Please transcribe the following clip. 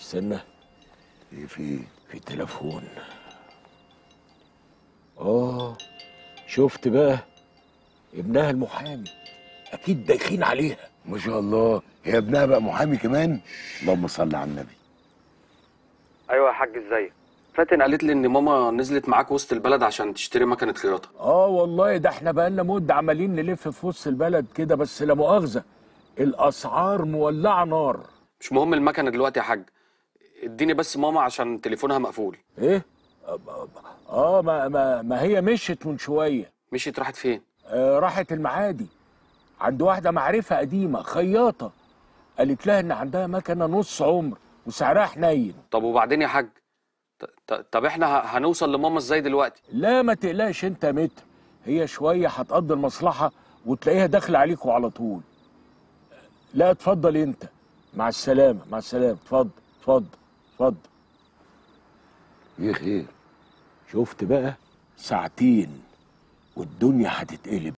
استنى ايه في في تليفون اه شفت بقى ابنها المحامي اكيد دايخين عليها ما شاء الله هي ابنها بقى محامي كمان اللهم صل على النبي ايوه يا حاج ازيك فاتن قالت لي ان ماما نزلت معاك وسط البلد عشان تشتري مكنه خياطه اه والله ده احنا بقى لنا مده عمالين نلف في وسط البلد كده بس لا مؤاخذه الاسعار مولعه نار مش مهم المكنه دلوقتي يا حاج اديني بس ماما عشان تليفونها مقفول ايه اه ما, ما, ما هي مشت من شويه مشت راحت فين آه راحت المعادي عند واحده معرفه قديمه خياطه قالت لها ان عندها مكنه نص عمر وسعرها حنين طب وبعدين يا حاج طب احنا هنوصل لماما ازاي دلوقتي لا ما تقلقش انت يا متر هي شويه هتقضي المصلحه وتلاقيها داخله عليكوا على طول لا اتفضل انت مع السلامه مع السلامه اتفضل اتفضل اتفضل ايه خير شفت بقى ساعتين والدنيا هتتقلب